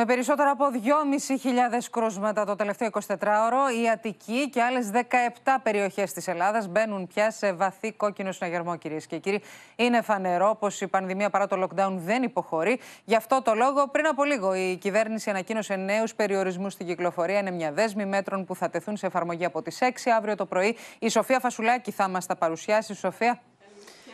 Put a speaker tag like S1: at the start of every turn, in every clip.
S1: Με περισσότερα από 2.500 κρούσματα το τελευταίο 24ωρο, η Αττική και άλλες 17 περιοχές της Ελλάδας μπαίνουν πια σε βαθύ κόκκινο συναγερμό, κυρίες και κύριοι. Είναι φανερό πως η πανδημία παρά το lockdown δεν υποχωρεί. Γι' αυτό το λόγο, πριν από λίγο, η κυβέρνηση ανακοίνωσε νέους περιορισμούς στην κυκλοφορία. Είναι μια δέσμη μέτρων που θα τεθούν σε εφαρμογή από τις 6 αύριο το πρωί. Η Σοφία Φασουλάκη θα μας τα παρουσιάσει. Σοφία,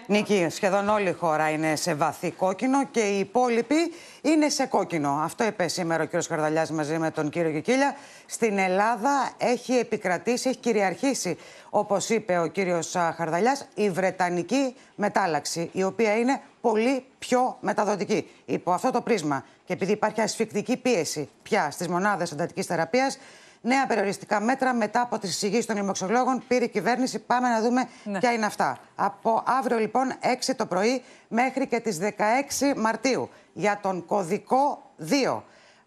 S2: Νίκη, σχεδόν όλη η χώρα είναι σε βαθύ κόκκινο και οι υπόλοιποι είναι σε κόκκινο. Αυτό είπε σήμερα ο κύριος Χαρδαλιάς μαζί με τον κύριο Κικίλια. Στην Ελλάδα έχει επικρατήσει, έχει κυριαρχήσει, όπως είπε ο κύριος Χαρδαλιάς, η Βρετανική μετάλλαξη, η οποία είναι πολύ πιο μεταδοτική. Υπό αυτό το πρίσμα και επειδή υπάρχει ασφυκτική πίεση πια στις μονάδες εντατικής θεραπείας, νέα περιοριστικά μέτρα μετά από τις εισηγήσεις των λοιμοξιολόγων. Πήρε η κυβέρνηση. Πάμε να δούμε ναι. ποια είναι αυτά. Από αύριο λοιπόν 6 το πρωί μέχρι και τις 16 Μαρτίου για τον κωδικό 2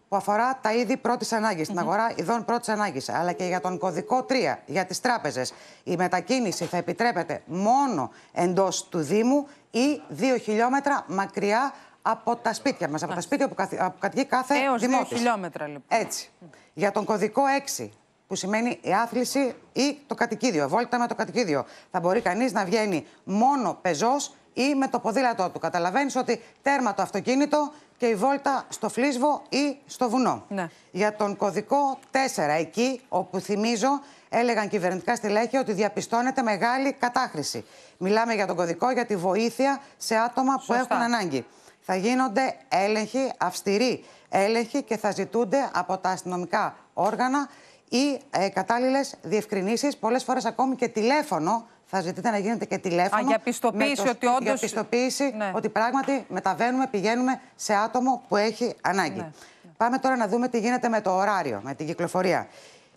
S2: που αφορά τα είδη πρώτης την αγορά ειδών πρώτης ανάγκης, αλλά και για τον κωδικό 3 για τις τράπεζες. Η μετακίνηση θα επιτρέπεται μόνο εντός του Δήμου ή 2 χιλιόμετρα μακριά από τα σπίτια μας, από τα ναι. σπίτια που κατοικεί κάθε Έως δημότης. χιλιόμετρα λοιπόν. Έτσι. Για τον κωδικό 6, που σημαίνει η άθληση ή το κατοικίδιο, βόλτα με το κατοικίδιο. Θα μπορεί κανείς να βγαίνει μόνο πεζός ή με το ποδήλατό του. Καταλαβαίνεις ότι τέρμα το αυτοκίνητο και η βόλτα στο φλίσβο ή στο βουνό. Ναι. Για τον κωδικό 4, εκεί όπου θυμίζω έλεγαν κυβερνητικά στελέχη ότι διαπιστώνεται μεγάλη κατάχρηση. Μιλάμε για τον κωδικό για τη βοήθεια σε άτομα που έχουν ανάγκη θα γίνονται έλεγχοι, αυστηροί έλεγχοι και θα ζητούνται από τα αστυνομικά όργανα ή ε, κατάλληλες διευκρινήσεις, πολλές φορές ακόμη και τηλέφωνο. Θα ζητείτε να γίνεται και τηλέφωνο. Α, για πιστοποίηση ότι όντως... Για πιστοποίηση ναι. ότι πράγματι μεταβαίνουμε, πηγαίνουμε σε άτομο που έχει ανάγκη. Ναι. Πάμε τώρα να δούμε τι γίνεται με το ωράριο, με την κυκλοφορία.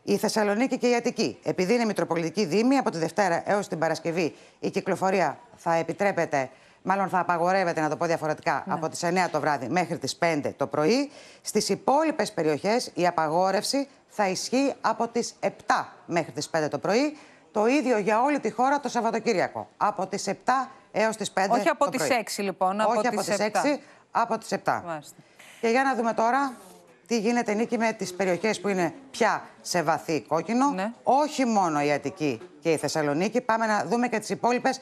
S2: Η Θεσσαλονίκη και η Αττική. Επειδή είναι Μητροπολιτική Δήμη, από τη Δευτέρα έως την Παρασκευή η κυκλοφορία θα επιτρέπεται μάλλον θα απαγορεύεται να το πω διαφορετικά, ναι. από τις 9 το βράδυ μέχρι τις 5 το πρωί. Στις υπόλοιπες περιοχές η απαγόρευση θα ισχύει από τις 7 μέχρι τις 5 το πρωί. Το ίδιο για όλη τη χώρα το Σαββατοκύριακο. Από τις 7 έως τις 5 Όχι από τις 6 λοιπόν, από Όχι από τις 6, από τις 7. Και για να δούμε τώρα τι γίνεται νίκη με τις περιοχές που είναι πια σε βαθύ κόκκινο. Ναι. Όχι μόνο η Αττική και η Θεσσαλονίκη. Πάμε να δούμε και τις υπόλοιπες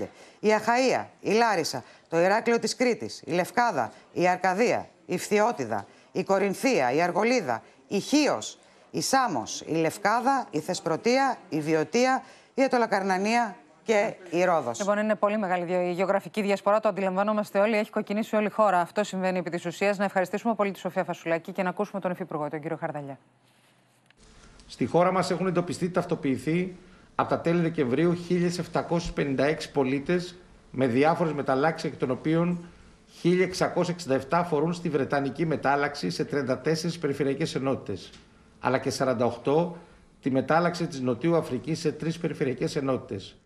S2: 15. Η Αχαία, η Λάρισα, το Ηράκλειο της Κρήτης, η Λευκάδα, η Αρκαδία, η Φθιώτιδα, η Κορινθία, η Αργολίδα, η Χίος, η Σάμος, η Λευκάδα, η Θεσπρωτεία, η Βιωτία, η Ετωλακαρνανία και η Ρόδος.
S1: Λοιπόν, είναι πολύ μεγάλη η γεωγραφική διασπορά. Το αντιλαμβανόμαστε όλοι. Έχει κοκκινήσει όλη η χώρα. Αυτό συμβαίνει επί της ουσίας. Να ευχαριστήσουμε πολύ τη Σοφία Φασουλάκη και να ακούσουμε τον Υφυπουργό, τον κύριο Χαρδαλιά.
S2: Στη χώρα μας έχουν εντοπιστεί,
S1: ταυτοποιηθεί από τα τέλη Δεκεμβρίου 1.756 πολίτες με διάφορες μεταλλάξεις εκ των οποίων 1.667 αφορούν στη Βρετανική μετάλλαξη σε 34 περιφερειακές ενότητες, αλλά και 48 τη μετάλλαξη της Νοτιού Αφρικής σε 3 περιφερειακές ενότητες.